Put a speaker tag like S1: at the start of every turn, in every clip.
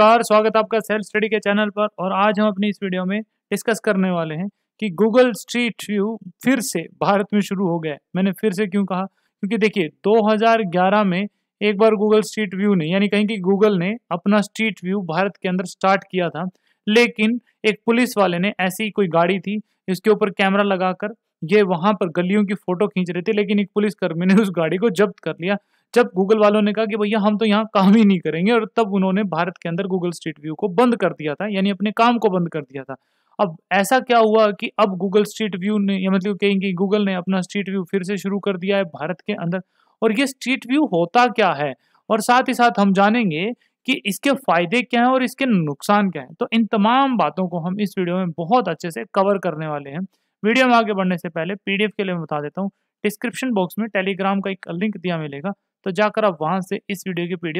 S1: नमस्कार स्वागत आपका सेल्फ स्टडी के चैनल पर और आज हम अपनी इस वीडियो में डिस्कस करने वाले हैं कि गूगल स्ट्रीट व्यू फिर से भारत में शुरू हो गया है मैंने फिर से क्यों कहा क्योंकि देखिए 2011 में एक बार गूगल स्ट्रीट व्यू ने यानी कहीं कि गूगल ने अपना स्ट्रीट व्यू भारत के अंदर स्टार्ट किया था लेकिन एक पुलिस वाले ने ऐसी कोई गाड़ी थी इसके ऊपर कैमरा लगाकर ये वहां पर गलियों की फोटो खींच रहे थे लेकिन एक पुलिसकर्मी ने उस गाड़ी को जब्त कर लिया जब गूगल वालों ने कहा कि भैया हम तो यहाँ काम ही नहीं करेंगे और तब उन्होंने भारत के अंदर गूगल स्ट्रीट व्यू को बंद कर दिया था यानी अपने काम को बंद कर दिया था अब ऐसा क्या हुआ कि अब गूगल स्ट्रीट व्यू ने या मतलब कहेंगे गूगल ने अपना स्ट्रीट व्यू फिर से शुरू कर दिया है भारत के अंदर और ये स्ट्रीट व्यू होता क्या है और साथ ही साथ हम जानेंगे कि इसके फायदे क्या हैं और इसके नुकसान क्या हैं तो इन तमाम बातों को हम इस वीडियो में बहुत अच्छे से कवर करने वाले हैं वीडियो में आगे बढ़ने से पहले पीडीएफ के लिए मैं बता देता हूँ डिस्क्रिप्शन बॉक्स में टेलीग्राम का एक लिंक दिया मिलेगा तो जाकर आप वहाँ से इस वीडियो की पी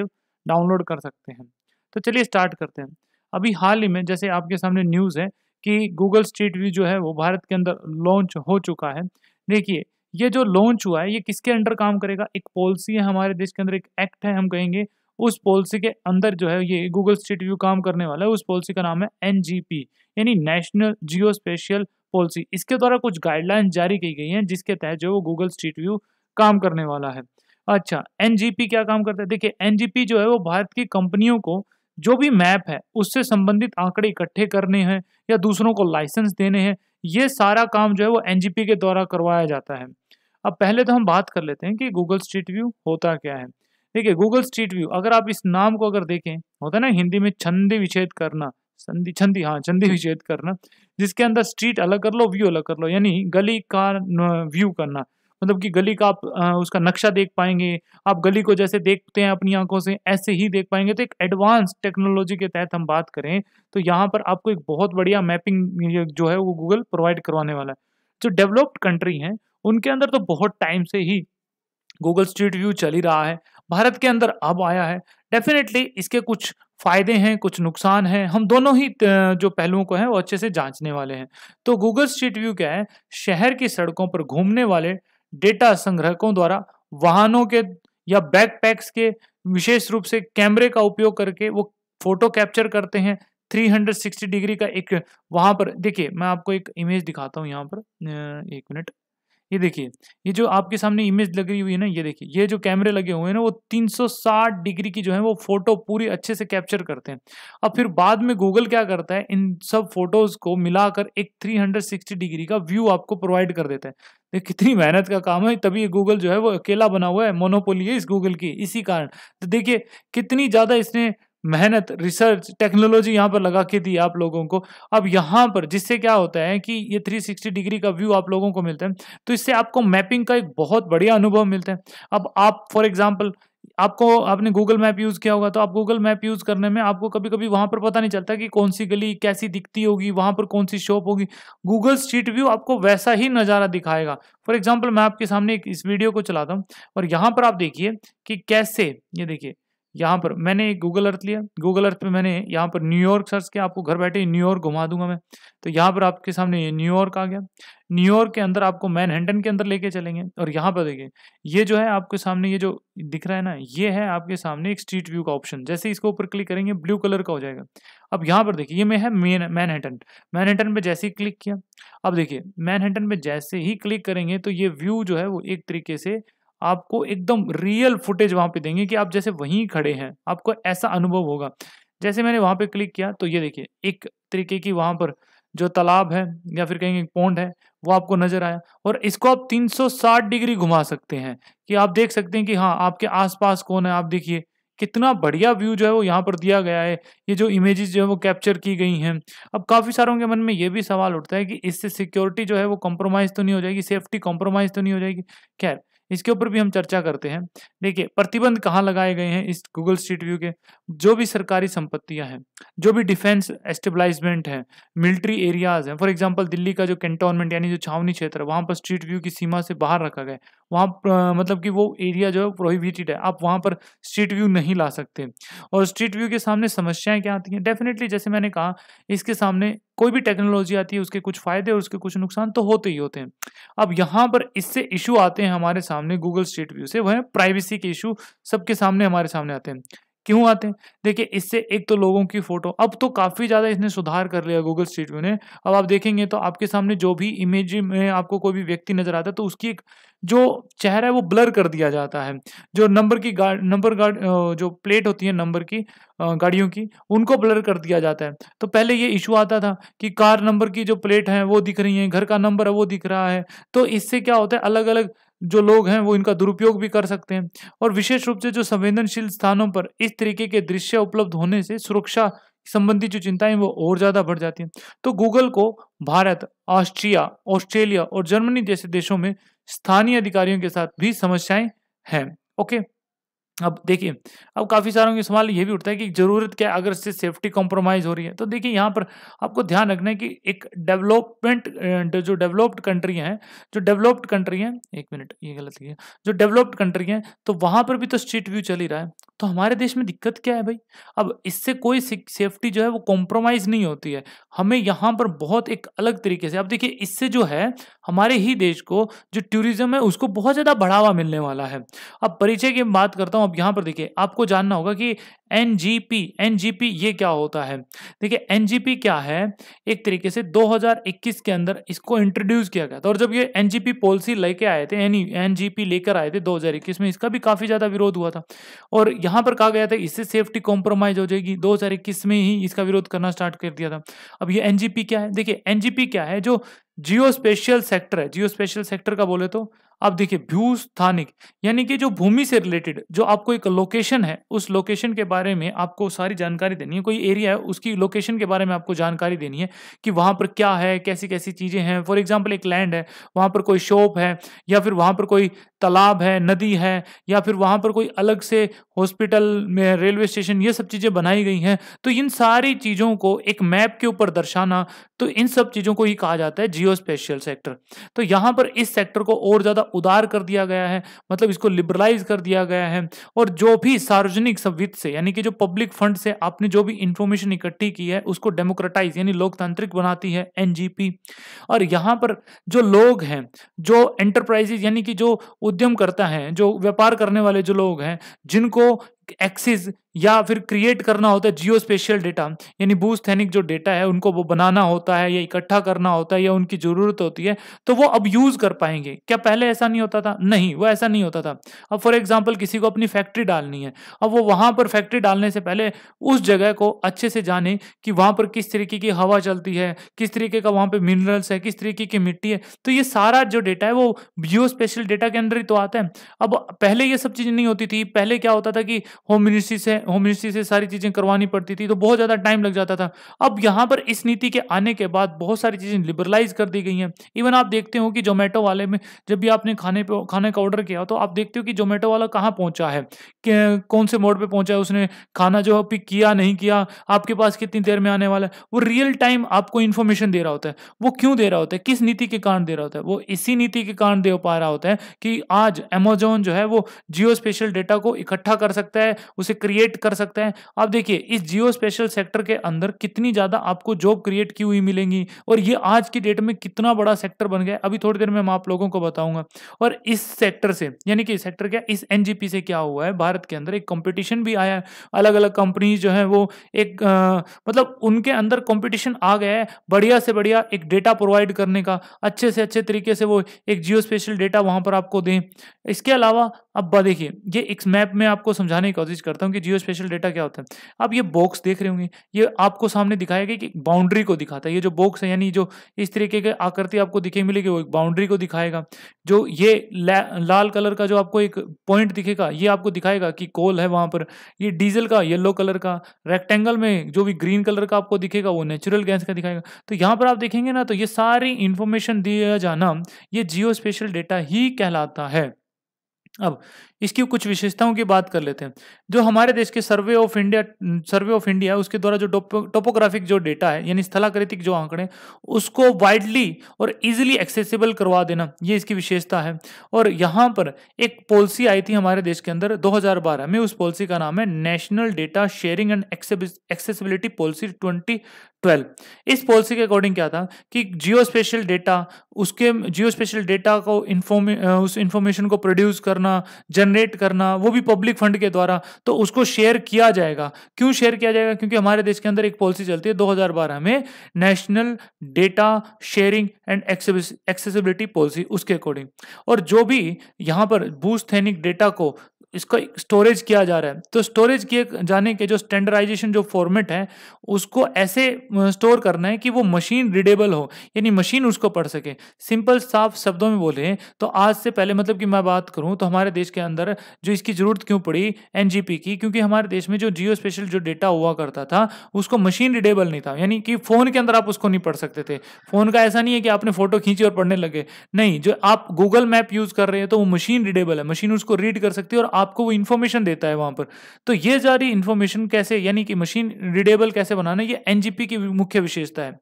S1: डाउनलोड कर सकते हैं तो चलिए स्टार्ट करते हैं अभी हाल ही में जैसे आपके सामने न्यूज़ है कि गूगल स्ट्रीट व्यू जो है वो भारत के अंदर लॉन्च हो चुका है देखिए ये जो लॉन्च हुआ है ये किसके अंडर काम करेगा एक पॉलिसी है हमारे देश के अंदर एक एक्ट है हम कहेंगे उस पॉलिसी के अंदर जो है ये गूगल स्ट्रीट व्यू काम करने वाला है उस पॉलिसी का नाम है एन यानी नेशनल जियो स्पेशल पॉलिसी इसके द्वारा कुछ गाइडलाइन जारी की गई हैं जिसके तहत जो वो गूगल स्ट्रीट व्यू काम करने वाला है अच्छा एनजीपी क्या काम करता है देखिए एनजीपी जो है वो भारत की कंपनियों को जो भी मैप है उससे संबंधित आंकड़े इकट्ठे करने हैं या दूसरों को लाइसेंस देने हैं ये सारा काम जो है वो एनजीपी के द्वारा करवाया जाता है अब पहले तो हम बात कर लेते हैं कि गूगल स्ट्रीट व्यू होता क्या है देखिए गूगल स्ट्रीट व्यू अगर आप इस नाम को अगर देखें होता है ना हिंदी में छंदी विच्छेद करना संधि छंदी हाँ छंदी विच्छेद करना जिसके अंदर स्ट्रीट अलग कर लो व्यू अलग कर लो यानी गली का व्यू करना मतलब कि गली का आप उसका नक्शा देख पाएंगे आप गली को जैसे देखते हैं अपनी आंखों से ऐसे ही देख पाएंगे तो एक एडवांस टेक्नोलॉजी के तहत हम बात करें तो यहाँ पर आपको एक बहुत बढ़िया मैपिंग जो है वो गूगल प्रोवाइड करवाने वाला है जो डेवलप्ड कंट्री हैं उनके अंदर तो बहुत टाइम से ही गूगल स्ट्रीट व्यू चल ही रहा है भारत के अंदर अब आया है डेफिनेटली इसके कुछ फायदे हैं कुछ नुकसान हैं हम दोनों ही जो पहलुओं को हैं वो अच्छे से जांचने वाले हैं तो गूगल स्ट्रीट व्यू क्या है शहर की सड़कों पर घूमने वाले डेटा संग्रहकों द्वारा वाहनों के या बैकपैक्स के विशेष रूप से कैमरे का उपयोग करके वो फोटो कैप्चर करते हैं 360 डिग्री का एक वहां पर देखिए मैं आपको एक इमेज दिखाता हूं यहाँ पर एक मिनट ये देखिए ये जो आपके सामने इमेज लग रही हुई है ना ये देखिए ये जो कैमरे लगे हुए हैं ना वो 360 डिग्री की जो है वो फोटो पूरी अच्छे से कैप्चर करते हैं अब फिर बाद में गूगल क्या करता है इन सब फोटोज को मिलाकर एक 360 डिग्री का व्यू आपको प्रोवाइड कर देता है ये कितनी मेहनत का काम है तभी गूगल जो है वो अकेला बना हुआ है मोनोपोली है इस गूगल की इसी कारण तो देखिए कितनी ज़्यादा इसने मेहनत रिसर्च टेक्नोलॉजी यहाँ पर लगा के दी आप लोगों को अब यहाँ पर जिससे क्या होता है कि ये 360 डिग्री का व्यू आप लोगों को मिलता है तो इससे आपको मैपिंग का एक बहुत बढ़िया अनुभव मिलता है अब आप फॉर एग्जाम्पल आपको आपने गूगल मैप यूज़ किया होगा तो आप गूगल मैप यूज़ करने में आपको कभी कभी वहाँ पर पता नहीं चलता कि कौन सी गली कैसी दिखती होगी वहाँ पर कौन सी शॉप होगी गूगल स्ट्रीट व्यू आपको वैसा ही नज़ारा दिखाएगा फॉर एग्जाम्पल मैं आपके सामने इस वीडियो को चलाता हूँ और यहाँ पर आप देखिए कि कैसे ये देखिए यहाँ पर मैंने एक गूगल अर्थ लिया गूगल अर्थ पे मैंने यहाँ पर न्यूयॉर्क सर्च किया आपको घर बैठे न्यूयॉर्क घुमा दूंगा मैं तो यहाँ पर आपके सामने न्यूयॉर्क आ गया न्यूयॉर्क के अंदर आपको मैनहेंटन के अंदर लेके चलेंगे और यहाँ पर देखिए ये जो है आपके सामने ये जो दिख रहा है ना ये है आपके सामने एक स्ट्रीट व्यू का ऑप्शन जैसे इसके ऊपर क्लिक करेंगे ब्लू कलर का हो जाएगा अब यहाँ पर देखिए ये मैं है मेन मैनहट्टन मैनहट्टन पर जैसे ही क्लिक किया अब देखिए मैनहट्टन पर जैसे ही क्लिक करेंगे तो ये व्यू जो है वो एक तरीके से आपको एकदम रियल फुटेज वहाँ पे देंगे कि आप जैसे वहीं खड़े हैं आपको ऐसा अनुभव होगा जैसे मैंने वहाँ पे क्लिक किया तो ये देखिए एक तरीके की वहाँ पर जो तालाब है या फिर कहेंगे पौंड है वो आपको नजर आया और इसको आप 360 डिग्री घुमा सकते हैं कि आप देख सकते हैं कि हाँ आपके आसपास कौन है आप देखिए कितना बढ़िया व्यू जो है वो यहाँ पर दिया गया है ये जो इमेजेस जो है वो कैप्चर की गई हैं अब काफ़ी सारों के मन में ये भी सवाल उठता है कि इससे सिक्योरिटी जो है वो कॉम्प्रोमाइज़ तो नहीं हो जाएगी सेफ्टी कॉम्प्रोमाइज़ तो नहीं हो जाएगी खैर इसके ऊपर भी हम चर्चा करते हैं देखिए प्रतिबंध कहाँ लगाए गए हैं इस गूगल स्ट्रीट व्यू के जो भी सरकारी संपत्तियां हैं जो भी डिफेंस एस्टेब्लाइजमेंट है मिलिट्री एरियाज हैं फॉर एग्जाम्पल दिल्ली का जो कैंटोनमेंट यानी जो छावनी क्षेत्र है वहाँ पर स्ट्रीट व्यू की सीमा से बाहर रखा गया वहाँ मतलब कि वो एरिया जो है प्रोहिबिटेड है आप वहाँ पर स्ट्रीट व्यू नहीं ला सकते और स्ट्रीट व्यू के सामने समस्याएं क्या आती हैं डेफिनेटली जैसे मैंने कहा इसके सामने कोई भी टेक्नोलॉजी आती है उसके कुछ फायदे और उसके कुछ नुकसान तो होते ही होते हैं अब यहाँ पर इससे इशू आते हैं हमारे सामने गूगल स्ट्रीट व्यू से वह प्राइवेसी के इशू सबके सामने हमारे सामने आते हैं क्यों आते हैं देखिए इससे एक तो लोगों की फ़ोटो अब तो काफ़ी ज़्यादा इसने सुधार कर लिया गूगल स्ट्रीट व्यू ने अब आप देखेंगे तो आपके सामने जो भी इमेज में आपको कोई भी व्यक्ति नज़र आता है तो उसकी एक जो चेहरा है वो ब्लर कर दिया जाता है जो नंबर की गाड़ नंबर गाड़ जो प्लेट होती है नंबर की गाड़ियों की उनको ब्लर कर दिया जाता है तो पहले ये इशू आता था कि कार नंबर की जो प्लेट है वो दिख रही है घर का नंबर है वो दिख रहा है तो इससे क्या होता है अलग अलग जो लोग हैं वो इनका दुरुपयोग भी कर सकते हैं और विशेष रूप से जो संवेदनशील स्थानों पर इस तरीके के दृश्य उपलब्ध होने से सुरक्षा संबंधी जो चिंताएं वो और ज़्यादा बढ़ जाती हैं तो गूगल को भारत ऑस्ट्रिया ऑस्ट्रेलिया और जर्मनी जैसे देशों में स्थानीय अधिकारियों के साथ भी समस्याएं हैं ओके अब देखिए अब काफ़ी सारों के सवाल ये भी उठता है कि ज़रूरत क्या अगर इससे सेफ्टी कॉम्प्रोमाइज़ हो रही है तो देखिए यहाँ पर आपको ध्यान रखना है कि एक डेवलपमेंट जो डेवलप्ड कंट्री हैं जो डेवलप्ड कंट्री हैं एक मिनट ये गलत है जो डेवलप्ड कंट्री हैं तो वहाँ पर भी तो स्ट्रीट व्यू चल ही रहा है तो हमारे देश में दिक्कत क्या है भाई अब इससे कोई सेफ्टी जो है वो कॉम्प्रोमाइज़ नहीं होती है हमें यहाँ पर बहुत एक अलग तरीके से अब देखिए इससे जो है हमारे ही देश को जो टूरिज़्म है उसको बहुत ज़्यादा बढ़ावा मिलने वाला है अब परिचय की बात करता हूँ अब यहाँ पर देखिए आपको जानना होगा कि एन जी ये क्या होता है देखिए एन क्या है एक तरीके से 2021 के अंदर इसको इंट्रोड्यूस किया गया था और जब ये एन पॉलिसी लेके आए थे एन लेकर आए थे 2021 में इसका भी काफ़ी ज़्यादा विरोध हुआ था और यहां पर कहा गया था इससे सेफ्टी कॉम्प्रोमाइज हो जाएगी दो हजार इक्कीस में ही इसका विरोध करना स्टार्ट कर दिया था अब ये एनजीपी क्या है देखिए एनजीपी क्या है जो जियो स्पेशल सेक्टर है जियो स्पेशल सेक्टर का बोले तो आप देखिए भू स्थानिक यानी कि जो भूमि से रिलेटेड जो आपको एक लोकेशन है उस लोकेशन के बारे में आपको सारी जानकारी देनी है कोई एरिया है उसकी लोकेशन के बारे में आपको जानकारी देनी है कि वहां पर क्या है कैसी कैसी चीज़ें हैं फॉर एग्जाम्पल एक लैंड है वहां पर कोई शॉप है या फिर वहां पर कोई तालाब है नदी है या फिर वहां पर कोई अलग से हॉस्पिटल में रेलवे स्टेशन ये सब चीज़ें बनाई गई हैं तो इन सारी चीज़ों को एक मैप के ऊपर दर्शाना तो इन सब चीज़ों को ही कहा जाता है जियो स्पेशल सेक्टर तो यहाँ पर इस सेक्टर को और ज़्यादा उदार कर दिया गया है मतलब इसको लिबरलाइज कर दिया गया है और जो भी सार्वजनिक वित्त से यानी कि जो पब्लिक फंड से आपने जो भी इंफॉर्मेशन इकट्ठी की है उसको डेमोक्रेटाइज यानी लोकतांत्रिक बनाती है एन और यहाँ पर जो लोग हैं जो एंटरप्राइजेज यानी कि जो उद्यम करता है जो व्यापार करने वाले जो लोग हैं जिनको people एक्सिस या फिर क्रिएट करना होता है जियो स्पेशल डेटा यानी भूस्थैनिक जो डेटा है उनको वो बनाना होता है या इकट्ठा करना होता है या उनकी ज़रूरत होती है तो वो अब यूज़ कर पाएंगे क्या पहले ऐसा नहीं होता था नहीं वो ऐसा नहीं होता था अब फॉर एग्जाम्पल किसी को अपनी फैक्ट्री डालनी है अब वो वहाँ पर फैक्ट्री डालने से पहले उस जगह को अच्छे से जाने कि वहाँ पर किस तरीके की हवा चलती है किस तरीके का वहाँ पर मिनरल्स है किस तरीके की मिट्टी है तो ये सारा जो डेटा है वो जियो स्पेशल डेटा के अंदर ही तो आता है अब पहले ये सब चीज़ें नहीं होती थी पहले क्या होता था कि होम मिनिस्ट्री से होम मिनिस्ट्री से सारी चीज़ें करवानी पड़ती थी तो बहुत ज़्यादा टाइम लग जाता था अब यहाँ पर इस नीति के आने के बाद बहुत सारी चीज़ें लिबरलाइज कर दी गई हैं इवन आप देखते हो कि जोमेटो वाले में जब भी आपने खाने पे खाने का ऑर्डर किया तो आप देखते हो कि जोमेटो वाला कहाँ पहुँचा है कौन से मोड पर पहुँचा है उसने खाना जो है पिक किया नहीं किया आपके पास कितनी देर में आने वाला है वो रियल टाइम आपको इन्फॉर्मेशन दे रहा होता है वो क्यों दे रहा होता है किस नीति के कारण दे रहा होता है वो इसी नीति के कारण दे पा रहा होता है कि आज अमेजोन जो है वो जियो स्पेशल डेटा को इकट्ठा कर सकता है है उसे क्रिएट कर सकते हैं आप देखिए इस जियो स्पेशल सेक्टर के अंदर कितनी ज़्यादा आपको जॉब क्रिएट की हुई मिलेंगी और ये आज की डेट में कितना बड़ा सेक्टर बन गया अभी थोड़ी देर में हम आप लोगों को बताऊंगा और इस सेक्टर से यानी कि सेक्टर क्या इस एन से क्या हुआ है भारत के अंदर एक कॉम्पिटिशन भी आया है अलग अलग कंपनी जो है वो एक मतलब उनके अंदर कॉम्पिटिशन आ गया है बढ़िया से बढ़िया एक डेटा प्रोवाइड करने का अच्छे से अच्छे तरीके से वो एक जियो स्पेशल डेटा वहां पर आपको दें इसके अलावा अब देखिए ये एक मैप में आपको समझाने कोशिश करता हूँ कि जियो स्पेशल डेटा क्या होता है आप ये बॉक्स देख रहे होंगे ये आपको सामने दिखाया गया कि बाउंड्री को दिखाता है ये जो बॉक्स है यानी जो इस तरीके के आकृति आपको दिखे मिलेगी वो एक बाउंड्री को दिखाएगा जो ये लाल कलर का जो आपको एक पॉइंट दिखेगा ये आपको दिखाएगा कि कोल है वहाँ पर ये डीजल का येलो कलर का रेक्टेंगल में जो भी ग्रीन कलर का आपको दिखेगा वो नेचुरल गैस का दिखाएगा तो यहाँ पर आप देखेंगे ना तो ये सारी इन्फॉर्मेशन दिया जाना ये जियो स्पेशल डेटा ही कहलाता है अब इसकी कुछ विशेषताओं की बात कर लेते हैं जो हमारे देश के survey of India survey of India उसके द्वारा जो टोपोग्राफिक जो डेटा है यानी स्थलाकृतिक जो आंकड़े उसको वाइडली और इजिली एक्सेसिबल करवा देना ये इसकी विशेषता है और यहाँ पर एक पॉलिसी आई थी हमारे देश के अंदर 2012 में उस पॉलिसी का नाम है national data sharing and accessibility policy twelve इस पॉलिसी के अकॉर्डिंग क्या था कि जियो स्पेशल डेटा उसके जियो स्पेशल डेटा को इन्फॉर्मे उस इन्फॉर्मेशन को प्रोड्यूस करना जनरेट करना वो भी पब्लिक फंड के द्वारा तो उसको शेयर किया जाएगा क्यों शेयर किया जाएगा क्योंकि हमारे देश के अंदर एक पॉलिसी चलती है 2012 में national data sharing and accessibility policy उसके अकॉर्डिंग और जो भी यहाँ पर भूस्थैनिक डेटा को इसको स्टोरेज किया जा रहा है तो स्टोरेज किए जाने के जो स्टैंडर्डाइजेशन जो फॉर्मेट है उसको ऐसे स्टोर करना है कि वो मशीन रीडेबल हो यानी मशीन उसको पढ़ सके सिंपल साफ शब्दों में बोले तो आज से पहले मतलब कि मैं बात करूँ तो हमारे देश के अंदर जो इसकी ज़रूरत क्यों पड़ी एन की क्योंकि हमारे देश में जो जियो स्पेशल जो डेटा हुआ करता था उसको मशीन रिडेबल नहीं था यानी कि फ़ोन के अंदर आप उसको नहीं पढ़ सकते थे फ़ोन का ऐसा नहीं है कि आपने फ़ोटो खींची और पढ़ने लगे नहीं जो आप गूगल मैप यूज़ कर रहे हैं तो वो मशीन रिडेबल है मशीन उसको रीड कर सकती है और आप आपको वो इन्फॉर्मेशन देता है वहाँ पर तो ये सारी इन्फॉर्मेशन कैसे यानी कि मशीन रिडेबल कैसे बनाना ये एन की मुख्य विशेषता है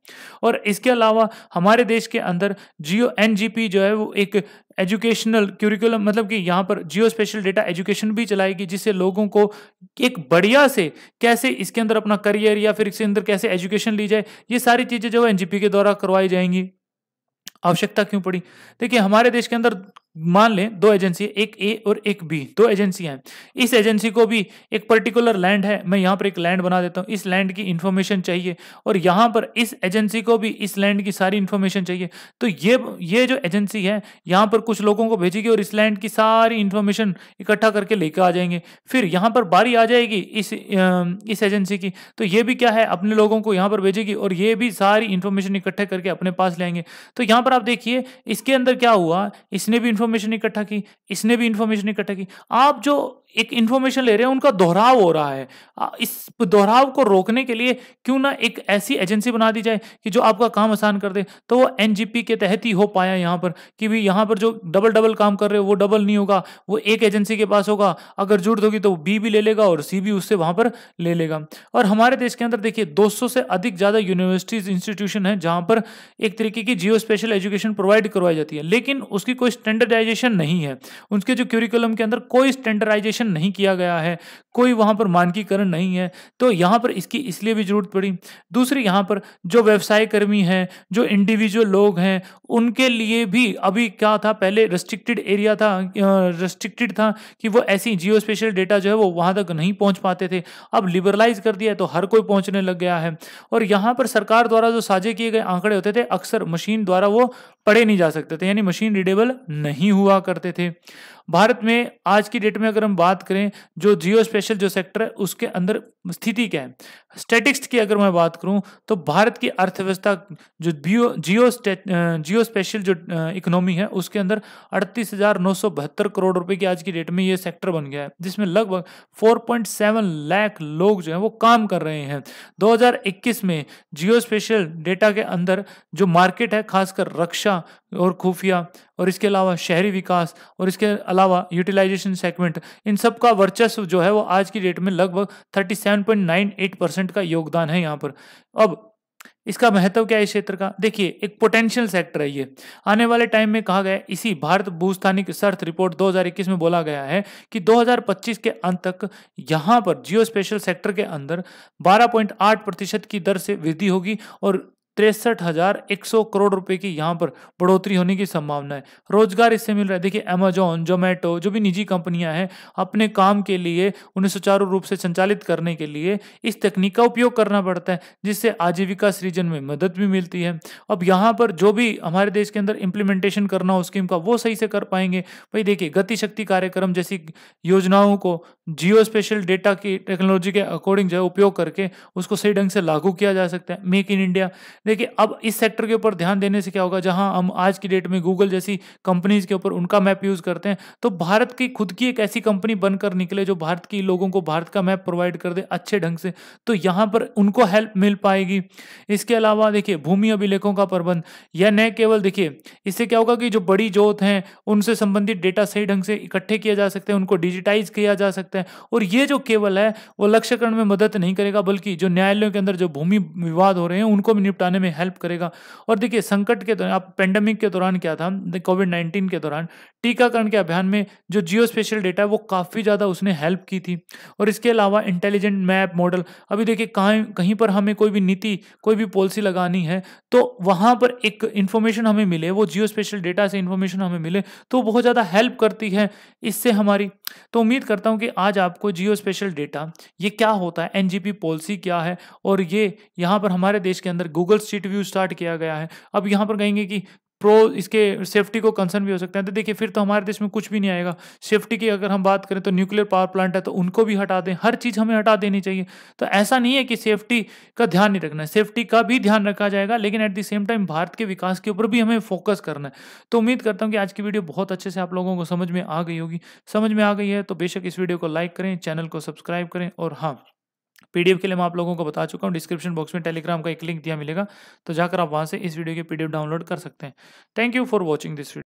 S1: और इसके अलावा हमारे देश के अंदर जियो एन जो है वो एक एजुकेशनल क्यूरिकुलम मतलब कि यहाँ पर जियो स्पेशल डेटा एजुकेशन भी चलाएगी जिससे लोगों को एक बढ़िया से कैसे इसके अंदर अपना करियर या फिर इसके अंदर कैसे एजुकेशन ली जाए ये सारी चीज़ें जो है एनजीपी के द्वारा करवाई जाएंगी आवश्यकता क्यों पड़ी देखिए हमारे देश के अंदर मान लें दो एजेंसी एक ए और एक बी दो एजेंसी हैं इस एजेंसी को भी एक पर्टिकुलर लैंड है मैं यहाँ पर एक लैंड बना देता हूँ इस लैंड की इन्फॉर्मेशन चाहिए और यहाँ पर इस एजेंसी को भी इस लैंड की सारी इन्फॉर्मेशन चाहिए तो ये ये जो एजेंसी है यहाँ पर कुछ लोगों को भेजेगी और इस लैंड की सारी इन्फॉर्मेशन इकट्ठा करके लेकर आ जाएंगे फिर यहाँ पर बारी आ जाएगी इस इस एजेंसी की तो ये भी क्या है अपने लोगों को यहाँ पर भेजेगी और ये भी सारी इन्फॉर्मेशन इकट्ठा करके अपने पास लेंगे तो यहाँ पर आप देखिए इसके अंदर क्या हुआ इसने भी इन्फॉर्मेशन इकट्ठा की इसने भी इन्फॉर्मेशन इकट्ठा की आप जो एक इन्फॉर्मेशन ले रहे हैं उनका दोहराव हो रहा है इस दोहराव को रोकने के लिए क्यों ना एक ऐसी एजेंसी बना दी जाए कि जो आपका काम आसान कर दे तो वो एन के तहत ही हो पाया यहाँ पर कि भी यहाँ पर जो डबल डबल काम कर रहे हो वो डबल नहीं होगा वो एक एजेंसी के पास होगा अगर जुड़ होगी तो बी भी ले लेगा और सी भी उससे वहाँ पर ले लेगा और हमारे देश के अंदर देखिए दो से अधिक ज़्यादा यूनिवर्सिटीज़ इंस्टीट्यूशन हैं जहाँ पर एक तरीके की जियो स्पेशल एजुकेशन प्रोवाइड करवाई जाती है लेकिन उसकी कोई स्टैंडर्डाइजेशन नहीं है उसके जो क्यूरिकुलम के अंदर कोई स्टैंडर्डाइजेशन विश्लेषण नहीं किया गया है कोई वहां पर मानकीकरण नहीं है तो यहां पर इसकी इसलिए भी जरूरत पड़ी दूसरी यहां पर जो व्यवसाय कर्मी हैं जो इंडिविजुअल लोग हैं उनके लिए भी अभी क्या था पहले रिस्ट्रिक्टेड एरिया था रिस्ट्रिक्टेड था कि वो ऐसी जियो स्पेशल डेटा जो है वो वहां तक नहीं पहुंच पाते थे अब लिबरलाइज कर दिया तो हर कोई पहुंचने लग गया है और यहां पर सरकार द्वारा जो साझे किए गए आंकड़े होते थे अक्सर मशीन द्वारा वो पढ़े नहीं जा सकते थे यानी मशीन रीडेबल नहीं हुआ करते थे भारत में आज की डेट में अगर हम बात करें जो जियो स्पेशल जो सेक्टर है उसके अंदर स्थिति क्या है स्टेटिक्स की अगर मैं बात करूं तो भारत की अर्थव्यवस्था जो जियो जियो जियो स्पेशल जो इकोनॉमी है उसके अंदर अड़तीस करोड़ रुपए की आज की डेट में ये सेक्टर बन गया है जिसमें लगभग 4.7 लाख लोग जो है वो काम कर रहे हैं 2021 में जियो स्पेशल डेटा के अंदर जो मार्केट है खासकर रक्षा और खुफिया और इसके अलावा शहरी विकास और इसके अलावा यूटिलाइजेशन सेगमेंट इन सब का वर्चस्व जो है वो आज की डेट में लगभग 37.98 परसेंट का योगदान है यहाँ पर अब इसका महत्व क्या है इस क्षेत्र का देखिए एक पोटेंशियल सेक्टर है ये आने वाले टाइम में कहा गया इसी भारत भूस्थानिक सर्थ रिपोर्ट 2021 में बोला गया है कि 2025 के अंत तक यहाँ पर जियो स्पेशल सेक्टर के अंदर 12.8 प्रतिशत की दर से वृद्धि होगी और तिरसठ हजार एक सौ करोड़ रुपए की यहाँ पर बढ़ोतरी होने की संभावना है रोजगार इससे मिल रहा है देखिए अमेजोन जोमेटो जो भी निजी कंपनियां हैं अपने काम के लिए उन्हें सुचारू रूप से संचालित करने के लिए इस तकनीक का उपयोग करना पड़ता है जिससे आजीविका सृजन में मदद भी मिलती है अब यहाँ पर जो भी हमारे देश के अंदर इम्प्लीमेंटेशन करना हो स्कीम का वो सही से कर पाएंगे भाई देखिए गतिशक्ति कार्यक्रम जैसी योजनाओं को जियो स्पेशल डेटा की टेक्नोलॉजी के अकॉर्डिंग जो है उपयोग करके उसको सही ढंग से लागू किया जा सकता है मेक इन इंडिया देखिए अब इस सेक्टर के ऊपर ध्यान देने से क्या होगा जहां हम आज की डेट में गूगल जैसी कंपनीज के ऊपर उनका मैप यूज करते हैं तो भारत की खुद की एक ऐसी कंपनी बनकर निकले जो भारत की लोगों को भारत का मैप प्रोवाइड कर दे अच्छे ढंग से तो यहां पर उनको हेल्प मिल पाएगी इसके अलावा देखिए भूमि अभिलेखों का प्रबंध यह न केवल देखिए इससे क्या होगा कि जो बड़ी जोत हैं उनसे संबंधित डेटा सही ढंग से इकट्ठे किया जा सकते हैं उनको डिजिटाइज किया जा सकता है और ये जो केवल है वो लक्ष्यकरण में मदद नहीं करेगा बल्कि जो न्यायालयों के अंदर जो भूमि विवाद हो रहे हैं उनको भी निपटाने बनाने में हेल्प करेगा और देखिए संकट के दौरान आप पेंडेमिक के दौरान क्या था कोविड नाइन्टीन के दौरान टीकाकरण के अभियान में जो जियो स्पेशल डेटा है वो काफ़ी ज़्यादा उसने हेल्प की थी और इसके अलावा इंटेलिजेंट मैप मॉडल अभी देखिए कहाँ कहीं पर हमें कोई भी नीति कोई भी पॉलिसी लगानी है तो वहाँ पर एक इन्फॉर्मेशन हमें मिले वो जियो स्पेशल डेटा से इन्फॉर्मेशन हमें मिले तो बहुत ज़्यादा हेल्प करती है इससे हमारी तो उम्मीद करता हूँ कि आज आपको जियो स्पेशल डेटा ये क्या होता है एन पॉलिसी क्या है और ये यहाँ पर हमारे देश के अंदर गूगल स्ट्रीट व्यू स्टार्ट किया गया है अब यहाँ पर कहेंगे कि प्रो इसके सेफ्टी को कंसर्न भी हो सकते हैं तो देखिए फिर तो हमारे देश में कुछ भी नहीं आएगा सेफ्टी की अगर हम बात करें तो न्यूक्लियर पावर प्लांट है तो उनको भी हटा दें हर चीज़ हमें हटा देनी चाहिए तो ऐसा नहीं है कि सेफ्टी का ध्यान नहीं रखना है सेफ्टी का भी ध्यान रखा जाएगा लेकिन at the same time Bharat के विकास के ऊपर भी हमें फोकस करना है तो उम्मीद करता हूँ कि आज की वीडियो बहुत अच्छे से आप लोगों को समझ में आ गई होगी समझ में आ गई है तो बेशक इस वीडियो को लाइक करें चैनल को सब्सक्राइब करें और हाँ पीडीएफ के लिए मैं आप लोगों को बता चुका हूँ डिस्क्रिप्शन बॉक्स में टेलीग्राम का एक लिंक दिया मिलेगा तो जाकर आप वहाँ से इस वीडियो की पीडीएफ डाउनलोड कर सकते हैं thank you for watching this video